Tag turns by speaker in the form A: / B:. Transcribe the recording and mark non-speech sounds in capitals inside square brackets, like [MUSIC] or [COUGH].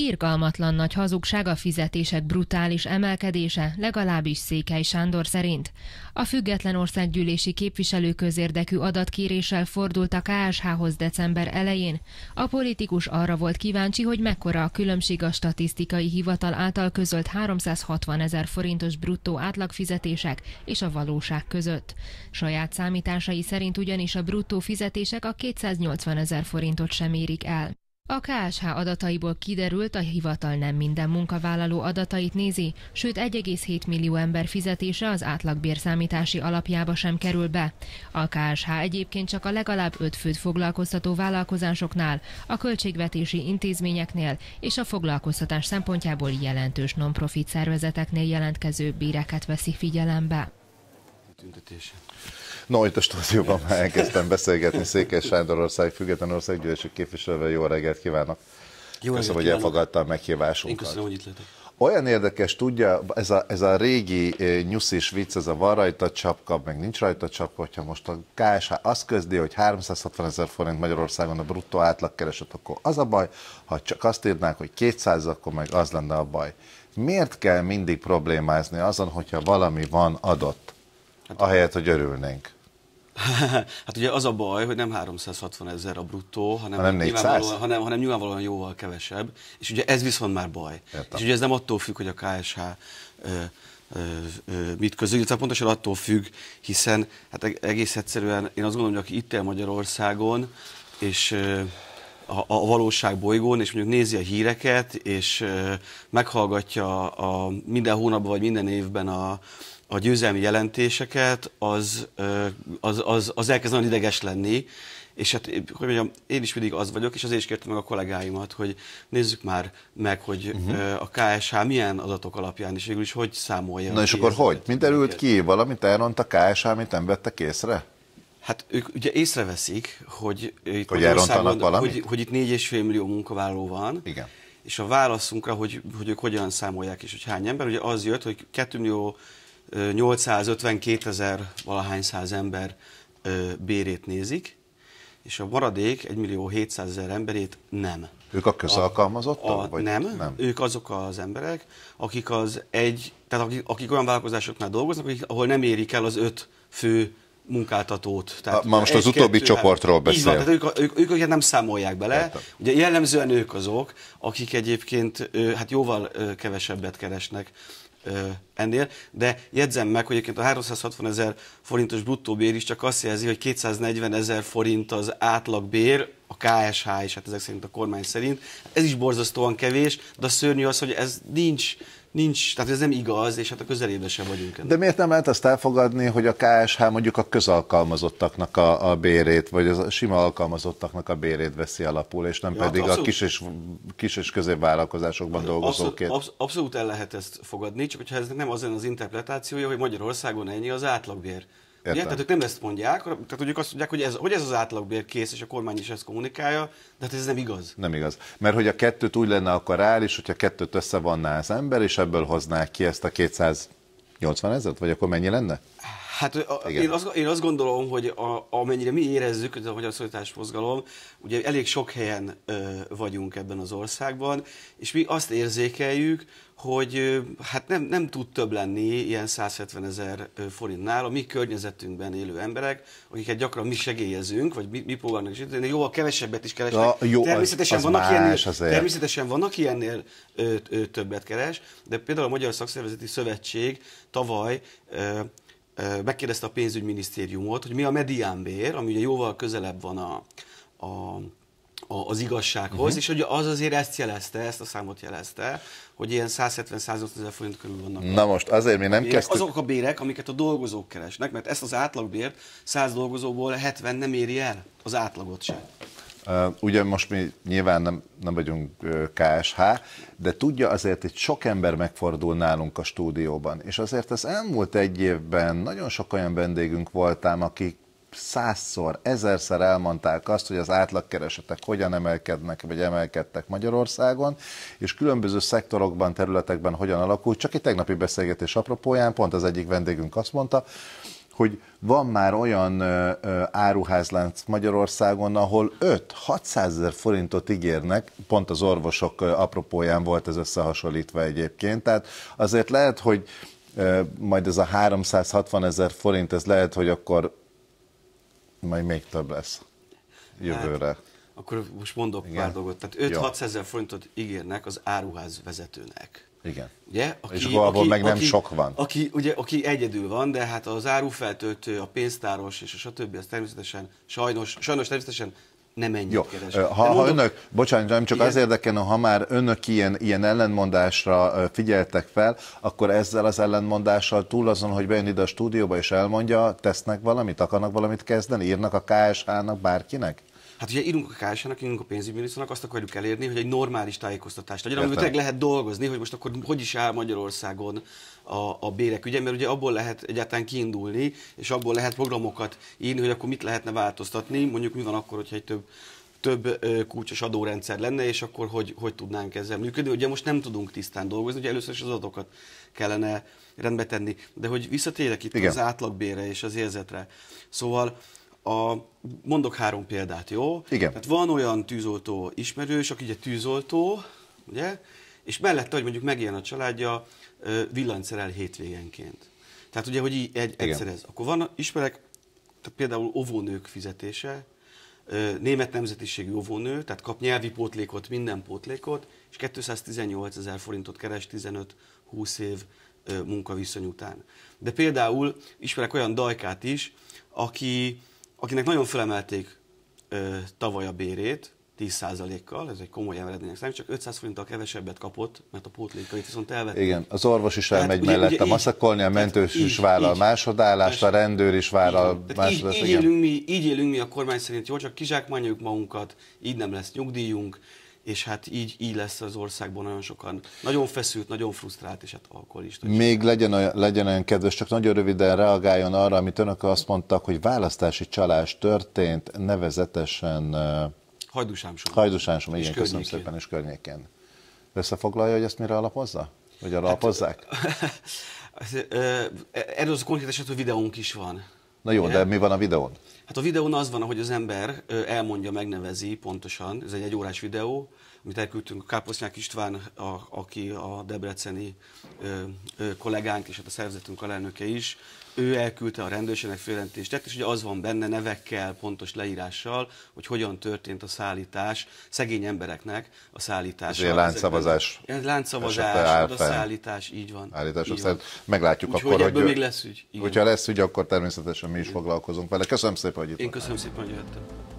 A: Irgalmatlan nagy hazugság a fizetések brutális emelkedése, legalábbis Székely Sándor szerint. A független országgyűlési képviselő közérdekű adatkéréssel fordult a KSH-hoz december elején. A politikus arra volt kíváncsi, hogy mekkora a különbség a statisztikai hivatal által közölt 360 ezer forintos bruttó átlagfizetések és a valóság között. Saját számításai szerint ugyanis a bruttó fizetések a 280 ezer forintot sem érik el. A KSH adataiból kiderült, a hivatal nem minden munkavállaló adatait nézi, sőt 1,7 millió ember fizetése az átlagbérszámítási alapjába sem kerül be. A KSH egyébként csak a legalább 5 főt foglalkoztató vállalkozásoknál, a költségvetési intézményeknél és a foglalkoztatás szempontjából jelentős non-profit szervezeteknél jelentkező béreket veszi figyelembe. Tüntetése.
B: Na, itt a stúdióban már elkezdtem beszélgetni Székely Sándorország független országgyűlési képviselővel. Jó reggelt kívánok!
A: Jó köszönöm, hogy elfogadta
B: a meghívásunkat. Én köszönöm, hogy itt lehetek. Olyan érdekes, tudja, ez a, ez a régi eh, nyuszis vicc, ez a van rajta csapka, meg nincs rajta csapka, hogyha most a KSH azt közdi, hogy 360 ezer forint Magyarországon a bruttó átlagkereset, akkor az a baj, ha csak azt írnák, hogy 200, akkor meg az lenne a baj. Miért kell mindig problémázni azon, hogyha valami van adott, hát- ahelyett, hogy örülnénk?
A: [LAUGHS] Hát ugye az a baj, hogy nem 360 ezer a bruttó, hanem, hanem, nyilvánvalóan, hanem, hanem nyilvánvalóan jóval kevesebb, és ugye ez viszont már baj. Értem. És ugye ez nem attól függ, hogy a KSH ö, ö, ö, mit közül, illetve pontosan attól függ, hiszen hát e- egész egyszerűen én azt gondolom, hogy aki itt él Magyarországon, és ö, a, a valóság bolygón, és mondjuk nézi a híreket, és ö, meghallgatja a, minden hónapban vagy minden évben a, a győzelmi jelentéseket, az, az, az, az elkezd nagyon ideges lenni, és hát, hogy mondjam, én is mindig az vagyok, és azért is kértem meg a kollégáimat, hogy nézzük már meg, hogy uh-huh. a KSH milyen adatok alapján, és végül is hogy számolja. Na és akkor hogy?
B: Mi derült ki? Valamit elront a KSH, amit nem vettek észre?
A: Hát ők ugye észreveszik, hogy itt, hogy, elrontanak hogy, hogy itt 4,5 millió munkavállaló van. Igen. És a válaszunkra, hogy, hogy ők hogyan számolják és hogy hány ember, ugye az jött, hogy 2 millió 852 ezer valahány száz ember bérét nézik, és a maradék 1 millió 700 ezer emberét nem.
B: Ők a közalkalmazottak? A, a, vagy nem, nem,
A: ők azok az emberek, akik az egy, tehát akik, akik olyan vállalkozásoknál dolgoznak, akik, ahol nem érik el az öt fő munkáltatót. Tehát Ma most egy, az utóbbi kettő, hát csoportról hát, beszél. Így van, tehát ők, ők, ők, nem számolják bele. Értem. Ugye jellemzően ők azok, akik egyébként hát jóval kevesebbet keresnek ennél, de jegyzem meg, hogy egyébként a 360 ezer forintos bruttó bér is csak azt jelzi, hogy 240 ezer forint az átlag bér a KSH is, hát ezek szerint a kormány szerint. Ez is borzasztóan kevés, de a szörnyű az, hogy ez nincs nincs, tehát ez nem igaz, és hát a közelébe sem vagyunk ennek.
B: De miért nem lehet azt elfogadni, hogy a KSH mondjuk a közalkalmazottaknak a, a bérét, vagy a sima alkalmazottaknak a bérét veszi alapul, és nem ja, pedig abszolút, a kis és, kis és középvállalkozásokban abszolút, Abszolút,
A: abszolút el lehet ezt fogadni, csak hogyha ez nem nem az az interpretációja, hogy Magyarországon ennyi az átlagbér. Ugye? Tehát ők nem ezt mondják, tehát ők azt mondják, hogy ez, hogy ez az átlagbér kész, és a kormány is ezt kommunikálja, de hát ez nem igaz.
B: Nem igaz. Mert hogy a kettőt úgy lenne akkor reális, hogyha kettőt összevanná az ember, és ebből hoznák ki ezt a 280 ezeret, vagy akkor mennyi lenne?
A: Hát a, én, azt, én azt gondolom, hogy a, amennyire mi érezzük, hogy a Magyar Szolidás Mozgalom, ugye elég sok helyen ö, vagyunk ebben az országban, és mi azt érzékeljük, hogy ö, hát nem, nem tud több lenni ilyen 170 ezer forintnál a mi környezetünkben élő emberek, akiket gyakran mi segélyezünk, vagy mi, mi próbálnak jó jóval kevesebbet is keresnek. Na, jó, természetesen, az, az vannak más, ilyennél, azért. természetesen vannak ilyennél ö, ö, többet keres, de például a Magyar Szakszervezeti Szövetség tavaly ö, megkérdezte a pénzügyminisztériumot, hogy mi a mediánbér, ami ugye jóval közelebb van a, a a, az igazsághoz, uh-huh. és hogy az azért ezt jelezte, ezt a számot jelezte, hogy ilyen 170-180 ezer forint körül vannak. Na a, most azért mi nem bérek, kezdtük. Azok a bérek, amiket a dolgozók keresnek, mert ezt az átlagbért 100 dolgozóból 70 nem éri el az átlagot sem.
B: Ugye most mi nyilván nem, nem vagyunk KSH, de tudja azért, hogy sok ember megfordul nálunk a stúdióban, és azért az elmúlt egy évben nagyon sok olyan vendégünk voltám, akik százszor, ezerszer elmondták azt, hogy az átlagkeresetek hogyan emelkednek, vagy emelkedtek Magyarországon, és különböző szektorokban, területekben hogyan alakult Csak egy tegnapi beszélgetés apropóján pont az egyik vendégünk azt mondta, hogy van már olyan áruházlánc Magyarországon, ahol 5-600 ezer forintot ígérnek, pont az orvosok apropóján volt ez összehasonlítva egyébként, tehát azért lehet, hogy majd ez a 360 ezer forint, ez lehet, hogy akkor majd még több lesz hát, jövőre. Hát,
A: akkor most mondok Igen. pár dolgot. Tehát 5-6 ezer forintot ígérnek az áruház vezetőnek. Igen. Ugye? Aki, és akkor abból aki, meg nem aki, sok van. Aki, ugye, aki egyedül van, de hát az árufeltöltő, a pénztáros és a stb. az természetesen sajnos, sajnos természetesen nem ennyit Jó. keres. Ha, ha mondom, önök,
B: bocsánat, nem csak ilyen. az érdekelne, ha már önök ilyen, ilyen ellenmondásra figyeltek fel, akkor ezzel az ellenmondással túl azon, hogy bejön ide a stúdióba és elmondja, tesznek valamit, akarnak valamit kezdeni, írnak a KSH-nak, bárkinek?
A: Hát ugye írunk a KS-nak, írunk a pénzügyminiszternek, azt akarjuk elérni, hogy egy normális tájékoztatást legyen, amivel meg lehet dolgozni, hogy most akkor hogy is áll Magyarországon a, a bérek ügye, mert ugye abból lehet egyáltalán kiindulni, és abból lehet programokat írni, hogy akkor mit lehetne változtatni, mondjuk mi van akkor, hogyha egy több több kulcsos adórendszer lenne, és akkor hogy, hogy tudnánk ezzel működni. Ugye most nem tudunk tisztán dolgozni, ugye először is az adatokat kellene rendbe tenni. De hogy visszatérek itt Igen. az átlagbére és az érzetre. Szóval a, mondok három példát, jó? Igen. Tehát van olyan tűzoltó ismerős, aki ugye tűzoltó, ugye? És mellette, hogy mondjuk megjelen a családja, villanyszerel hétvégenként. Tehát ugye, hogy így egy, egyszer ez. Akkor van, ismerek tehát például óvónők fizetése, német nemzetiségű óvónő, tehát kap nyelvi pótlékot, minden pótlékot, és 218 ezer forintot keres 15-20 év munkaviszony után. De például ismerek olyan dajkát is, aki akinek nagyon felemelték ö, tavaly a bérét, 10%-kal, ez egy komoly emeledménynek számít, csak 500 forinttal kevesebbet kapott, mert a pótlékait viszont elvették. Igen, az orvos is elmegy ugye, mellette a
B: maszakolni, a mentős így, is vállal így, másodállást, a rendőr is vállal másodállást. Így,
A: így, így élünk mi a kormány szerint, hogy csak kizsákmányoljuk magunkat, így nem lesz nyugdíjunk, és hát így, így lesz az országban nagyon sokan. Nagyon feszült, nagyon frusztrált, és hát alkoholista.
B: Még legyen olyan, legyen olyan kedves, csak nagyon röviden reagáljon arra, amit önök azt mondtak, hogy választási csalás történt nevezetesen...
A: Hajdúsámson. Hajdúsámson, igen, köszönöm szépen,
B: és környékén. Összefoglalja, hogy ezt mire alapozza? Vagy alapozzák? hát,
A: alapozzák? [LAUGHS] Erről az konkrét esetű videónk is van.
B: Na jó, de mi van a videón?
A: Hát a videón az van, ahogy az ember elmondja, megnevezi pontosan, ez egy egyórás videó, amit elküldtünk Káposznyák István, a, aki a debreceni ö, ö, kollégánk és hát a szervezetünk alelnöke is, ő elküldte a rendőrségnek félrentést, és ugye az van benne nevekkel, pontos leírással, hogy hogyan történt a szállítás, szegény embereknek a szállítás. Ez láncszavazás. Ez láncszavazás, a szállítás, így van. Állítás, így van. meglátjuk Úgy, akkor, hogy... Ebből hogy, még lesz ügy. Igen. Hogyha
B: lesz ügy, akkor természetesen mi is foglalkozunk vele. Köszönöm szépen, hogy itt Én
A: köszönöm szépen, hogy jöttem.